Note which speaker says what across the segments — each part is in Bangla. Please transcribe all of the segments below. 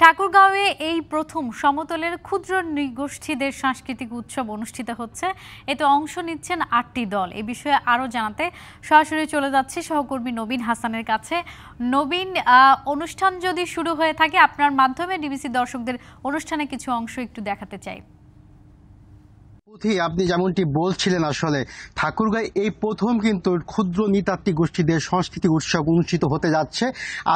Speaker 1: ঠাকুরগাঁওয়ে এই প্রথম সমতলের ক্ষুদ্র নৃগোষ্ঠীদের সাংস্কৃতিক উৎসব অনুষ্ঠিত হচ্ছে এতে অংশ নিচ্ছেন আটটি দল এ বিষয়ে আরও জানাতে সরাসরি চলে যাচ্ছে সহকর্মী নবীন হাসানের কাছে নবীন অনুষ্ঠান যদি শুরু হয়ে থাকে আপনার মাধ্যমে ডিবিসি দর্শকদের অনুষ্ঠানে কিছু অংশ একটু দেখাতে চাই আপনি যেমনটি বলছিলেন আসলে ঠাকুরগাঁয় এই প্রথম কিন্তু ক্ষুদ্র নৃতাত্ত্বিক গোষ্ঠীদের সংস্কৃতি উৎসব অনুষ্ঠিত হতে যাচ্ছে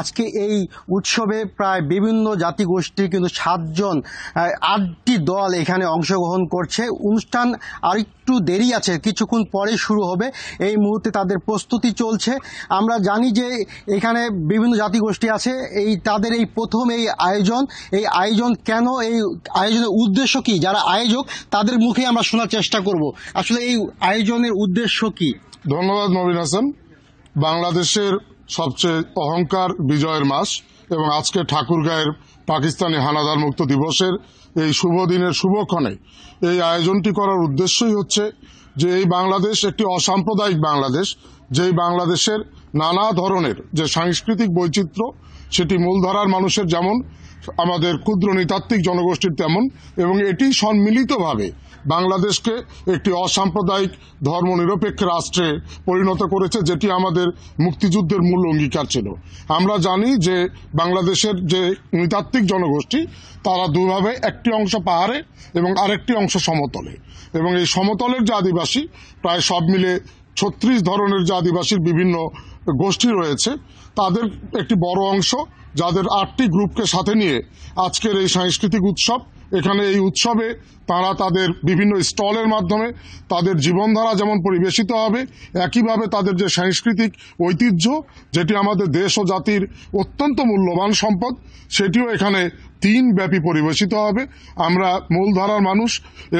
Speaker 1: আজকে এই উৎসবে প্রায় বিভিন্ন জাতিগোষ্ঠীর কিন্তু সাতজন আটটি দল এখানে অংশগ্রহণ করছে অনুষ্ঠান আরেক একটু দেরি আছে কিছুক্ষণ পরে শুরু হবে এই মুহূর্তে তাদের প্রস্তুতি চলছে আমরা জানি যে এখানে বিভিন্ন জাতিগোষ্ঠী আছে এই তাদের এই প্রথম এই আয়োজন এই আয়োজন কেন এই আয়োজনের উদ্দেশ্য কি যারা আয়োজক তাদের মুখে
Speaker 2: আমরা শোনার চেষ্টা করব আসলে এই আয়োজনের উদ্দেশ্য কি ধন্যবাদ নবীন হাসান বাংলাদেশের সবচেয়ে অহংকার বিজয়ের মাস এবং আজকে ঠাকুরগাঁয়ের পাকিস্তানি হানাদার মুক্ত দিবসের এই শুভ দিনের শুভক্ষণে এই আয়োজনটি করার উদ্দেশ্যই হচ্ছে যে এই বাংলাদেশ একটি অসাম্প্রদায়িক বাংলাদেশ যেই বাংলাদেশের নানা ধরনের যে সাংস্কৃতিক বৈচিত্র্য সেটি মূলধারার মানুষের যেমন আমাদের ক্ষুদ্র নৃতাত্ত্বিক জনগোষ্ঠীর তেমন এবং এটি সম্মিলিতভাবে বাংলাদেশকে একটি অসাম্প্রদায়িক ধর্মনিরপেক্ষ রাষ্ট্রে পরিণত করেছে যেটি আমাদের মুক্তিযুদ্ধের মূল অঙ্গীকার ছিল আমরা জানি যে বাংলাদেশের যে নৃতাত্ত্বিক জনগোষ্ঠী তারা দুভাবে একটি অংশ পাহাড়ে এবং আরেকটি অংশ সমতলে এবং এই সমতলের যে আদিবাসী প্রায় সব মিলে ছত্রিশ ধরনের যে আদিবাসীর বিভিন্ন গোষ্ঠী রয়েছে তাদের একটি বড় অংশ যাদের আটটি গ্রুপকে সাথে নিয়ে আজকের এই সাংস্কৃতিক উৎসব এখানে এই উৎসবে তারা তাদের বিভিন্ন স্টলের মাধ্যমে তাদের জীবনধারা যেমন পরিবেশিত হবে একইভাবে তাদের যে সাংস্কৃতিক ঐতিহ্য যেটি আমাদের দেশ ও জাতির অত্যন্ত মূল্যবান সম্পদ সেটিও এখানে তিন ব্যাপী পরিবেশিত হবে আমরা মূলধারার মানুষ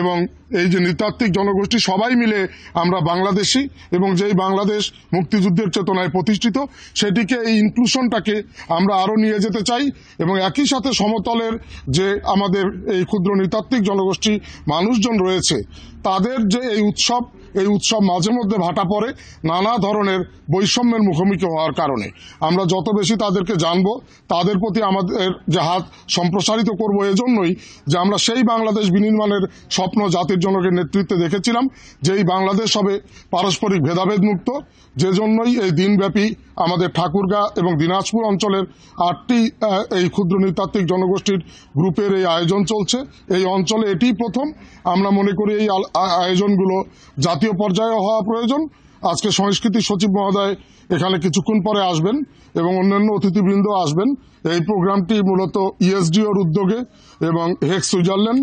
Speaker 2: এবং এই যে নৃতাত্ত্বিক জনগোষ্ঠী সবাই মিলে আমরা বাংলাদেশি এবং যেই বাংলাদেশ মুক্তিযুদ্ধের চেতনায় প্রতিষ্ঠিত সেটিকে এই ইনক্লুশনটাকে আমরা আরও নিয়ে যেতে চাই এবং একই সাথে সমতলের যে আমাদের এই ক্ষুদ্র নৃতাত্ত্বিক জনগোষ্ঠী মানুষজন রয়েছে তাদের যে এই উৎসব এই উৎসব মাঝে মধ্যে ভাটা পড়ে নানা ধরনের বৈষম্যের মুখোমুখি হওয়ার কারণে আমরা যত বেশি তাদেরকে জানব তাদের প্রতি আমাদের যে হাত সম্প্রসারিত করব এজন্যই যে আমরা সেই বাংলাদেশ বিনির্মাণের স্বপ্ন জাতির জনকের নেতৃত্বে দেখেছিলাম যে এই বাংলাদেশ হবে পারস্পরিক ভেদাভেদ মুক্ত যে জন্যই এই দিনব্যাপী আমাদের ঠাকুরগা এবং দিনাজপুর অঞ্চলের আটটি এই ক্ষুদ্র নৃতাত্ত্বিক জনগোষ্ঠীর গ্রুপের এই আয়োজন চলছে এই অঞ্চলে এটি প্রথম আমরা মনে করি এই আয়োজনগুলো জাতীয় পর্যায়ে হওয়া প্রয়োজন আজকে সংস্কৃতি সচিব মহোদয় এখানে কিছুক্ষণ পরে আসবেন এবং অন্যান্য অতিথিবৃন্দ আসবেন এই প্রোগ্রামটি মূলত ইএসডিওর উদ্যোগে এবং হেক সুইজারল্যান্ড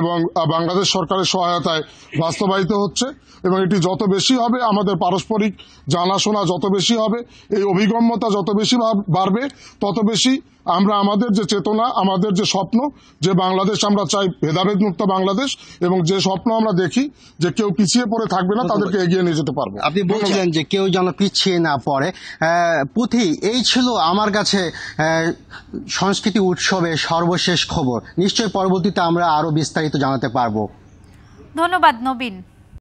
Speaker 2: এবং বাংলাদেশ সরকারের সহায়তায় বাস্তবায়িত হচ্ছে এবং এটি যত বেশি হবে আমাদের পারস্পরিক জানাশোনা যত বেশি হবে এই অভিগম্যতা যত বেশি বাড়বে তত বেশি আমরা আমাদের যে চেতনা আমাদের যে স্বপ্ন যে বাংলাদেশ আমরা চাই ভেদাভেদ মুক্ত বাংলাদেশ এবং যে স্বপ্ন আমরা দেখি যে কেউ পিছিয়ে পড়ে থাকবে না তাদেরকে এগিয়ে নিয়ে যেতে পারবে আপনি বলছিলেন
Speaker 1: যে কেউ যেন পিছিয়ে না পড়ে পুঁথি এই ছিল আমার কাছে সংস্কৃতি উৎসবে সর্বশেষ খবর নিশ্চয় পরবর্তীতে আমরা আরো বিস্তারিত জানাতে পারবো ধন্যবাদ নবীন